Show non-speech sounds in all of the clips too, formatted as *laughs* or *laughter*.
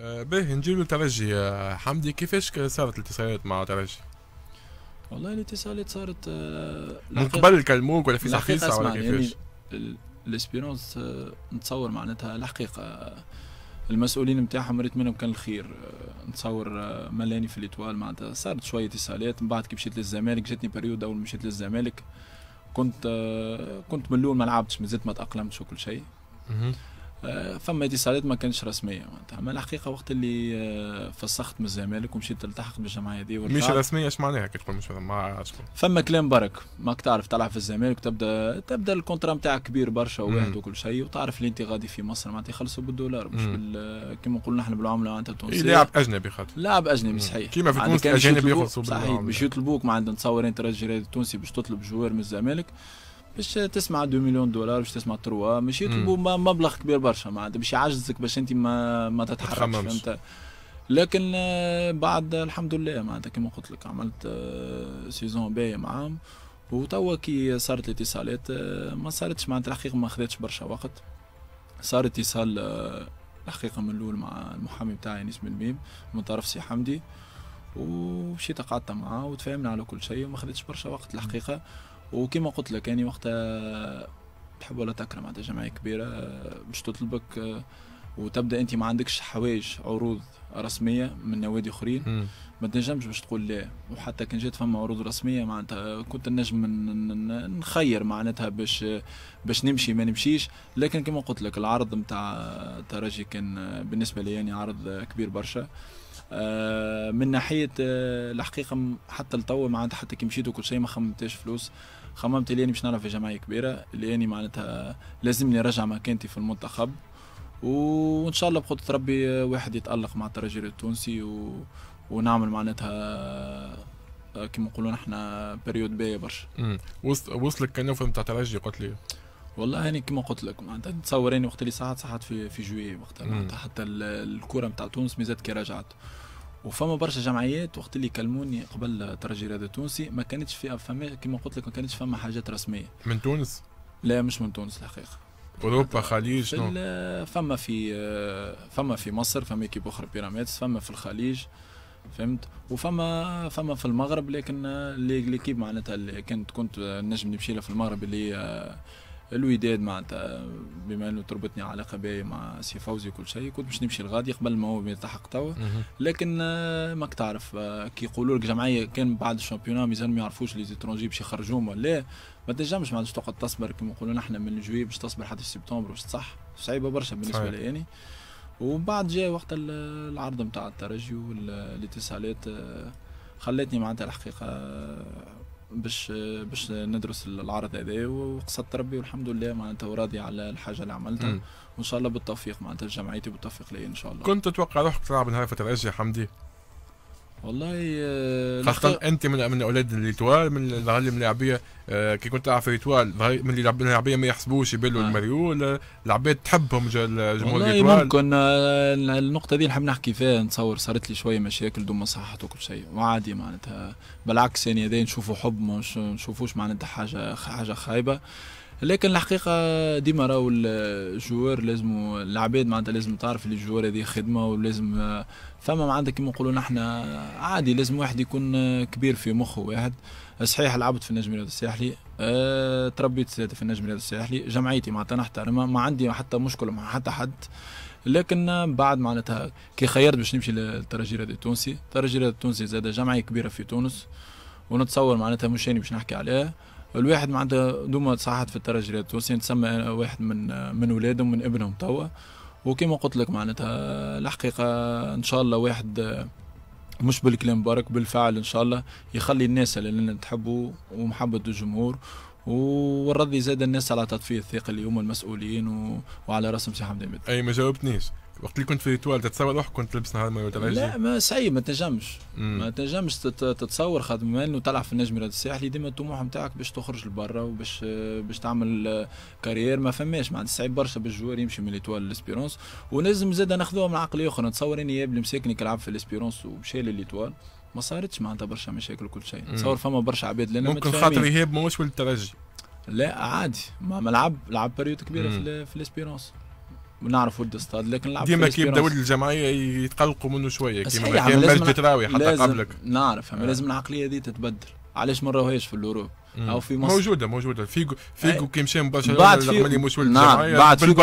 باهي نجيب الترجي آه، حمدي كيفاش صارت الاتصالات مع ترجي؟ والله الاتصالات صارت آه، من قبل كلموك ولا في صحيفه ولا كيفاش؟ يعني الاسبيرونس آه، نتصور معناتها الحقيقه المسؤولين نتاعهم ريت منهم كان الخير نتصور ملاني في الاتوال معناتها صارت شويه اتصالات من بعد كي مشيت للزمالك جاتني بريود اول مشيت للزمالك كنت كنت ملول ما لعبتش مازلت ما تاقلمتش وكل شيء آه، فما اتصالات ما كانتش رسميه معناتها اما الحقيقه وقت اللي آه، فسخت من الزمالك ومشيت التحق بالجمعيه دي مش رسميه اش معناها كي تقول مش ما شكون فما كلام برك ماك تعرف تلعب في الزمالك تبدا تبدا الكونترا نتاعك كبير برشا وواحد وكل شيء وتعرف اللي انت غادي في مصر معناتها يخلصوا بالدولار مش بال... كما نقولوا نحن بالعمله معناتها التونسيه إيه، لاعب اجنبي خاطر لاعب اجنبي صحيح كيما في تونس اجنبي يخلصوا بالدولار صحيح باش يطلبوك معناتها نتصور انت راجل التونسي باش تطلب جوار من الزمالك باش تسمع 2 مليون دولار باش تسمع 3 مش يطلبوا مبلغ كبير برشا معناتها باش يعجزك باش انت ما ما تتحركش انت لكن آه، بعد الحمد لله معناتها كما قلت لك عملت سيزون باهي معاهم وتوا كي صارت الاتصالات آه، ما صارتش معناتها الحقيقه ما خذتش برشا وقت صار اتصال آه، الحقيقه من الاول مع المحامي بتاعي نسم الميم من طرف سي حمدي ومشيت قعدت معاه وتفاهمنا على كل شيء وما خذتش برشا وقت الحقيقه وكما قلت لك يعني وقتها تحب ولا تكرم معناتها جمعيه كبيره آه، باش تطلبك آه، وتبدا انت ما عندكش حوايج عروض رسميه من نوادي اخرين ما تنجمش باش تقول لا وحتى كان جات فما عروض رسميه معناتها كنت نجم نخير معناتها باش آه، باش نمشي ما نمشيش لكن كما قلت لك العرض نتاع ترجي كان بالنسبه لي يعني عرض كبير برشا من ناحيه الحقيقه حتى لتوا معناتها حتى كي مشيت وكل شيء ما خممتش فلوس خممت اللي أنا باش نلعب في جمعية كبيرة اللي أنا معناتها لازمني نرجع مكانتي في المنتخب وان شاء الله بخطة ربي واحد يتألق مع الترجي التونسي و... ونعمل معناتها آه، كما نقولوا نحن بريود باهية برشا. وصلك كان نتاع الترجي قلت لي؟ والله يعني كما قلت لك معناتها نتصور اني وقت اللي صحت صحت في في جوي وقتها حتى الكره نتاع تونس ميزات كي رجعت وفما برشا جمعيات وقت اللي كلموني قبل ترجي رياضه تونسي ما كانتش فيها فما كما قلت لك ما كانتش فما حاجات رسميه من تونس؟ لا مش من تونس الحقيقه اوروبا خليج في فما في فما في مصر فما كيب اخرى بيراميدز فما في الخليج فهمت وفما فما في المغرب لكن ليكيب معناتها اللي كنت كنت نجم نمشي لها في المغرب اللي هي الوداد معناتها بما انه تربطني علاقه باهيه مع سي فوزي وكل شيء كنت باش نمشي لغادي قبل ما هو يلتحق توا لكن آه، ماك تعرف آه، كي يقولوا لك جمعيه كان بعد الشامبيونا مازال ما يعرفوش لي زيترونجي باش يخرجوهم ولا لا ما تنجمش معناتها تقعد تصبر كما نقولوا نحن من جوي باش تصبر حتى سبتمبر باش تصح صعيبه برشا بالنسبه لي يعني ومن بعد جاء وقت العرض نتاع الترجي والاتصالات آه، خلتني معناتها الحقيقه باش باش ندرس العرض هذا وقصدت ربي والحمد لله معناتها وراضي على الحاجه اللي عملتها وان شاء الله بالتوفيق معناتها جمعيتي بالتوفيق لي ان شاء الله كنت تتوقع روحك تلعب نهار فتره يا حمدي والله خاصة انت من من اولاد الاتوال من ظهر لي آه، كي كنت تلعب في ايطوال من اللي ما يحسبوش يبلوا آه. المريول آه، العباد تحبهم جمهور الاتوال ممكن آه، النقطه دي نحب نحكي فيها نتصور صارت لي شويه مشاكل ما صحت وكل شيء وعادي معناتها بالعكس يعني هذا نشوفوا حب ما نشوفوش معناتها حاجه حاجه خايبه لكن الحقيقه ديما راهو الجوار لازم العباد معناتها لازم تعرف اللي الجوار هذه خدمه ولازم فما معناتها كيما نقولوا نحن عادي لازم واحد يكون كبير في مخه واحد صحيح لعبت في النجم الرياضي الساحلي أه تربيت في النجم الرياضي الساحلي جمعيتي معناتها نحترمها ما عندي حتى مشكله مع حتى حد لكن بعد معناتها كي خيرت باش نمشي للترجي الرياضي التونسي الترجي الرياضي التونسي زاد جمعيه كبيره في تونس ونتصور معناتها مش باش نحكي عليها الواحد معناتها دوما صحت في الترجي التونسي نتسمى واحد من من ولادهم من ابنهم توا وكما قلت لك معناتها الحقيقه ان شاء الله واحد مش بالكلام برك بالفعل ان شاء الله يخلي الناس اللي تحبوا ومحبه الجمهور ورضي زاد الناس على تطفية الثقة اليوم المسؤولين و... وعلى راسهم سي حمدان اي ما جاوبتنيش وقت اللي كنت في ليتوال تتصور روحك كنت لبسنا نهار مايو تاع لا ما صعيب ما تنجمش ما تنجمش تتصور خاطر بما انه تلعب في النجم الرياضي الساحلي ديما الطموح نتاعك باش تخرج لبرا وباش باش تعمل كارير ما فماش معناتها صعيب برشا باش الجوار يمشي من ليتوال لسبيرونس ولازم زاد ناخذوها من عقل اخر نتصور اني يابلي مساكني كلعب في ليسبيرونس ومشى لليتوال ما صارتش معناتها برشا مشاكل وكل شيء نتصور فما برشا عباد لنا ممكن خاطر يهاب ماهوش ولد الترجي لا عادي ما لعب لعب بريود كبيره في الاسبيرونس ولد استاد لكن لعب ديما كي ولد الجمعيه يتقلقوا منه شويه كيما ما كان بلد تراوي حتى قبلك نعرف آه. لازم العقليه دي تتبدل علاش ما راهوهاش في اللورو او في مصر موجوده موجوده فيجو فيجو آه. كي مشى من برشلونه بعد فيجو نعم بعد فيجو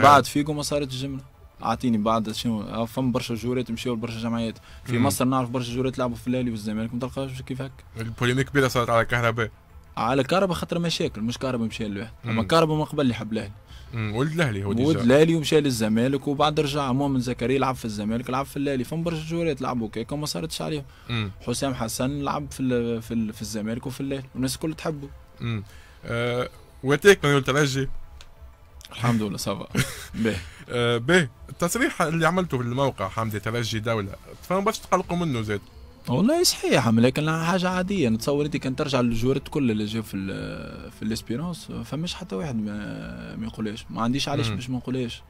بعد, فيجو ما صارت الجمله اعطيني بعد شنو فم برشا جورات مشاو لبرشا جمعيات في مم. مصر نعرف برشا جورات لعبوا في الاهلي والزمالك ما تلقاش كيف هكا البوليميك كبيره صارت على الكهرباء على كهرباء خاطر مشاكل مش كهرباء مشى لواحد اما كهرباء من قبل اللي حب الاهلي ولد الاهلي هو ولد الاهلي ومشى للزمالك وبعد رجع مؤمن زكريا لعب في الزمالك لعب في الاهلي فهم برشا جوريات لعبوا كيكا وما صارتش عليهم حسام حسن لعب في الـ في, الـ في الزمالك وفي الاهلي والناس الكل تحبه امم أه واتاك من الترجي الحمد لله صافا *laughs* باهي آه، باهي التصريح اللي عملته في الموقع حمدي ترجي دوله فما باش تقلقوا منه زاد والله صحيح لكن حاجه عاديه نتصور انت كان ترجع للجورات الكل اللي جاو في في الاسبيرونس فماش حتى واحد ما, ما يقولهاش ما عنديش علاش باش ما نقولهاش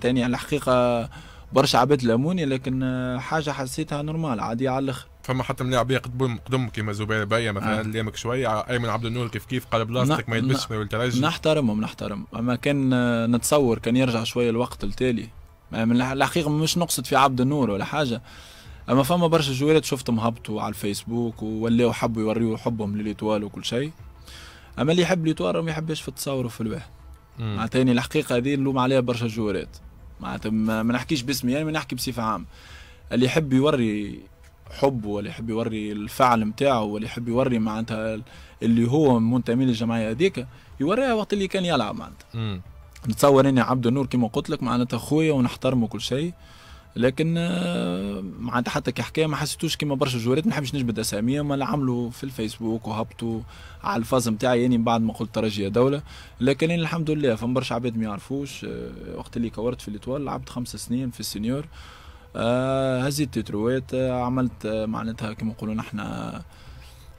تاني يعني على الحقيقه برشا عباد لاموني لكن حاجه حسيتها نورمال عاديه على الاخر فما حتى من لاعبين قدم قدم كيما زبير بيا مثلا آه. لامك شويه ايمن عبد النور كيف كيف قال بلاصتك ما يلبسش ما يلترجش نحترمهم نحترم اما كان نتصور كان يرجع شويه الوقت التالي من الحقيقه مش نقصد في عبد النور ولا حاجه اما فما برشا جوالات شفتهم هبطوا على الفيسبوك ولاو حبوا يوريو حبهم للإتوال وكل شيء اما اللي يحب الإتوال ما يحبش في التصور وفي الواحد معناتها يعني الحقيقه هذه نلوم عليها برشا جوالات معناتها ما نحكيش باسمي يعني ما نحكي بصفه عامه اللي يحب يوري حبه واللي يحب يوري الفعل نتاعه واللي يحب يوري معناتها اللي هو منتمي للجمعيه هذيك يوريها وقت اللي كان يلعب معناتها نتصور اني عبد النور كما قلت لك معناتها خويا ونحترمه كل شيء لكن آه، معناتها حتى كحكايه ما حسيتوش كيما برشا جوارات ما نحبش نجبد اساميه ما عملوا في الفيسبوك وهبطوا على الفاز نتاعي يعني بعد ما قلت ترجية دوله لكن يعني الحمد لله فما برشا عباد ما يعرفوش آه، وقت اللي كورت في الاطوال لعبت خمس سنين في السنيور آه، هزيت تتروات عملت معناتها كيما نقولوا نحن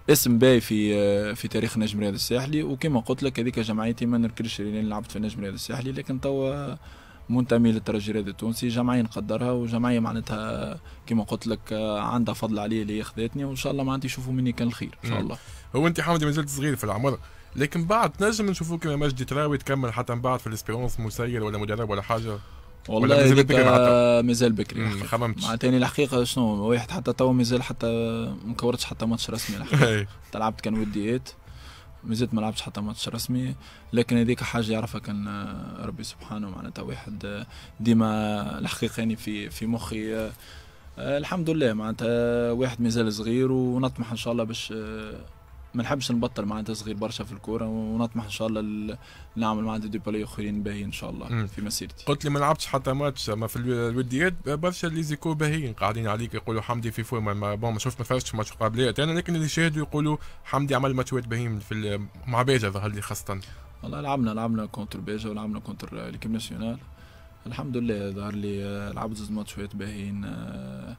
اسم باي في في تاريخ نجم رياض الساحلي وكما قلت لك هذيك جمعيتي ما نركلش اللي لعبت في نجم رياض الساحلي لكن توا منتمي للترجي الرياضي التونسي جمعيه نقدرها وجمعيه معناتها كما قلت لك آه، عندها فضل عليا اللي اخذتني وان شاء الله معناتها يشوفوا مني كان الخير ان شاء الله هو انت حمدي مازلت صغير في العمر لكن بعد تنجم نشوفوك كما مجدي تراوي تكمل حتى من بعد في الاسبيرونس مسير ولا مدرب ولا حاجه والله مازال بكري مازال بكري ما خممتش معناتها يعني الحقيقه شنو واحد حتى توا مازال حتى ما كورتش حتى ماتش رسمي الحقيقه *laughs* إيه. تلعبت كان وديات مازلت ما لعبتش حتى ماتش رسمي لكن هذيك حاجه يعرفها كان آه، ربي سبحانه معناتها واحد آه، ديما الحقيقه يعني في في مخي آه، الحمد لله معناتها واحد مازال صغير ونطمح ان شاء الله باش ما نحبش نبطل معناتها صغير برشا في الكوره ونطمح ان شاء الله نعمل معناتها دي بلاي اخرين باهيين ان شاء الله في مسيرتي قلت لي ما لعبتش حتى ماتش اما في الوديات برشا لي زيكو باهيين قاعدين عليك يقولوا حمدي في فورما بون ما شفت ما فرشتش ماتش قبليات انا لكن اللي شاهدوا يقولوا حمدي عمل ماتشات باهيين في مع باجا ظهر لي خاصه والله لعبنا لعبنا كونتر باجا ولعبنا كونتر ليكيب ناسيونال الحمد لله ظهر لي آه، لعبت زوج ماتشات باهيين آه،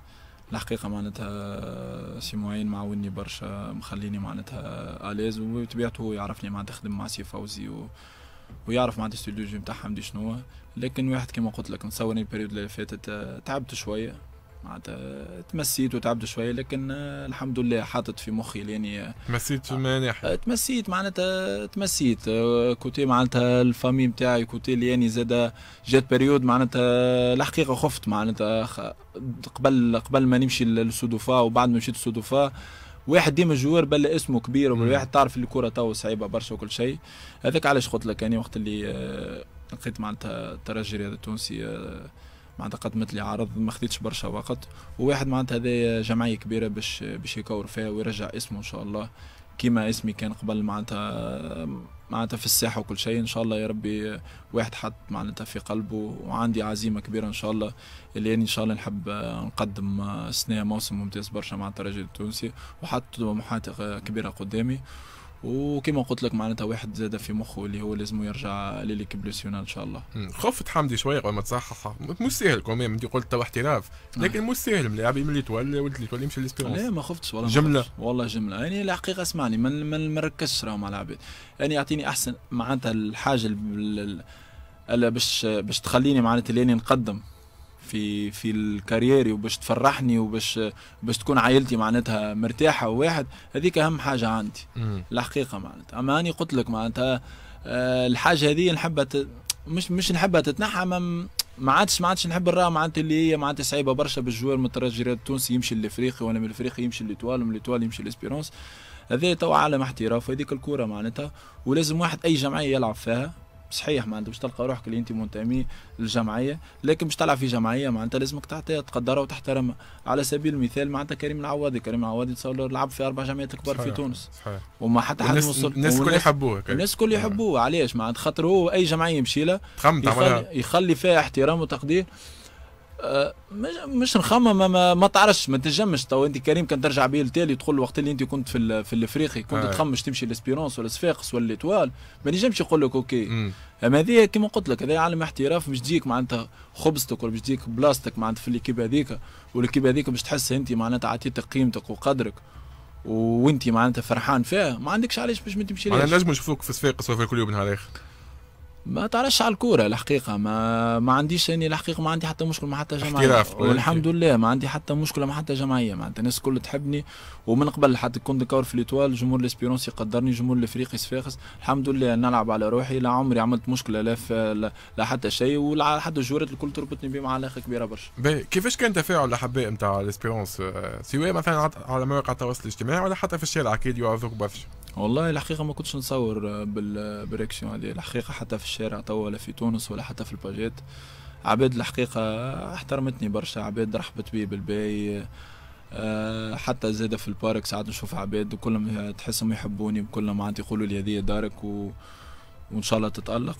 الحقيقه معناتها سي معين معاوني برشا مخليني معناتها اليز وبطبيعته هو يعرفني معناتها تخدم مع سي فوزي و... ويعرف معناتها الاستوديو تاعها شنو لكن واحد كما قلت لك نصورني البريود اللي فاتت آه، تعبت شويه معناتها تمسيت وتعبت شويه لكن الحمد لله حاطط في مخي لاني يعني تمسيت في ما ناحيه آه، تمسيت معناتها تمسيت آه، كوتي معناتها الفامي نتاعي كوتي لاني يعني زاد جات بريود معناتها الحقيقه خفت معناتها قبل قبل ما نمشي للسودوفا وبعد ما مشيت السودوفا واحد ديما جوار بلا اسمه كبير والواحد تعرف الكره تو صعيبه برشا وكل شيء هذاك علاش قلت لك يعني وقت اللي آه، لقيت معناتها الترجي الرياضي التونسي معناتها قدمت لي عرض ما خديتش برشا وقت وواحد معناتها هذايا جمعيه كبيره باش باش يكور فيها ويرجع اسمه ان شاء الله كيما اسمي كان قبل معناتها معناتها في الساحه وكل شيء ان شاء الله يا ربي واحد حط معناتها في قلبه وعندي عزيمه كبيره ان شاء الله اللي يعني ان شاء الله نحب نقدم سنه موسم ممتاز برشا مع الترجي التونسي وحط طموحات كبيره قدامي وكما قلت لك معناتها واحد زاد في مخه اللي هو لازم يرجع لليكيب ناسيونال ان شاء الله خفت حمدي شويه قبل ما تصحح مش سهل كمان انت قلت تو احتراف آه. لكن مش سهل ملاعبي ملي تولي ولد اللي تولي مشي ليسبيرونس لا ما خفتش والله جمله والله جمله يعني الحقيقه اسمعني ما نركزش راهو مع العباد يعني يعطيني احسن معناتها الحاجه باش باش تخليني معناتها اللي نقدم في في الكاريري وباش تفرحني وباش باش تكون عائلتي معناتها مرتاحه وواحد هذيك اهم حاجه عندي الحقيقه معناتها اما اني قلت لك معناتها آه، الحاجه هذه نحبها ت... مش مش نحبها تتنحى ما ما عادش ما عادش نحب نراها معناتها اللي هي معناتها صعيبه برشا بالجوار من التونسي يمشي للافريقي ولا من الافريقي يمشي للتوال ومن التوال يمشي للاسبيرونس هذا تو عالم احتراف هذيك الكوره معناتها ولازم واحد اي جمعيه يلعب فيها صحيح ما انت باش تلقى روحك اللي انت منتمي للجمعيه لكن باش تلعب في جمعيه معناتها لازمك تعطيها تقدرها وتحترمها على سبيل المثال معناتها كريم العوادي كريم العوادي تصور لعب في اربع جمعيات كبار في تونس صحيح وما حتى حد وصل الناس الكل يحبوه الناس الكل يحبوه علاش معناتها خاطر هو اي جمعيه يمشي لها يخلي, يخلي فيها احترام وتقدير مش نخمم ما, ما تعرفش ما تنجمش تو انت كريم كان ترجع بيه لتالي تقول وقت اللي انت كنت في في الافريقي كنت آه. تخمش تمشي لاسبيرونس ولا صفاقس ولا ليتوال ما نجمش يقول لك اوكي اما هذه كما قلت لك هذا عالم احتراف باش تجيك معناتها خبزتك ولا باش تجيك بلاصتك معناتها في الكيب هذيك والكيب هذيك باش تحس انت معناتها عطيتك قيمتك وقدرك وانت معناتها فرحان فيها ما عندكش علاش باش ما تمشي لهاش معناتها نجم نشوفوك في صفاقس ولا كل يوم نهار اخر ما تعرفش على الكوره الحقيقه ما ما عنديش اني يعني الحقيقه ما عندي حتى مشكل مع حتى جمعيه والحمد لله ما عندي حتى مشكله مع حتى جمعيه معناتها الناس الكل تحبني ومن قبل حتى كنت كور في ليتوال جمهور ليسبيرونس يقدرني جمهور الافريقي صفاقس الحمد لله نلعب على روحي لا عمري عملت مشكله لا في لا حتى شيء ولا حتى الجوارات الكل تربطني بهم علاقه كبيره برشا. كيفاش كان تفاعل الاحباء نتاع ليسبيرونس آه، سواء مثلا على مواقع التواصل الاجتماعي ولا حتى في الشارع اكيد يعرفوك برشا. والله الحقيقه ما كنتش نصور بالريكسيون هذه الحقيقه حتى في الشارع توا ولا في تونس ولا حتى في الباجات عباد الحقيقه احترمتني برشا عباد رحبت بي بالباي آه، حتى زاده في البارك ساعات نشوف عباد وكلهم تحسهم يحبوني وكلهم عاد يقولوا لي هذه دارك و... وان شاء الله تتالق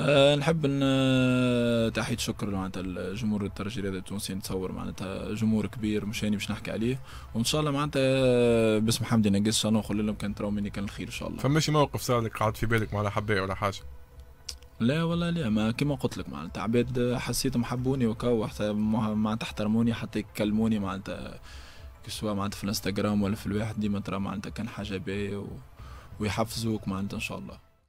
أه نحب آه، تحيه شكر معناتها الجمهور الترجي الرياضي التونسي نتصور معناتها جمهور كبير مش هاني باش نحكي عليه وان شاء الله معناتها باسم حمدي نقص ان شاء الله نقول لهم كان تراو مني كان الخير ان شاء الله فماشي موقف صار لك قعد في بالك مع حبايه ولا حاجه لا والله لا ما كيما قلت لك معناتها عباد حسيتهم حبوني وكو حتى معناتها احترموني حتى يكلموني معناتها سواء معناتها في الانستغرام ولا في الواحد ديما ترى معناتها كان حاجه باهيه و... ويحفزوك معناتها ان شاء الله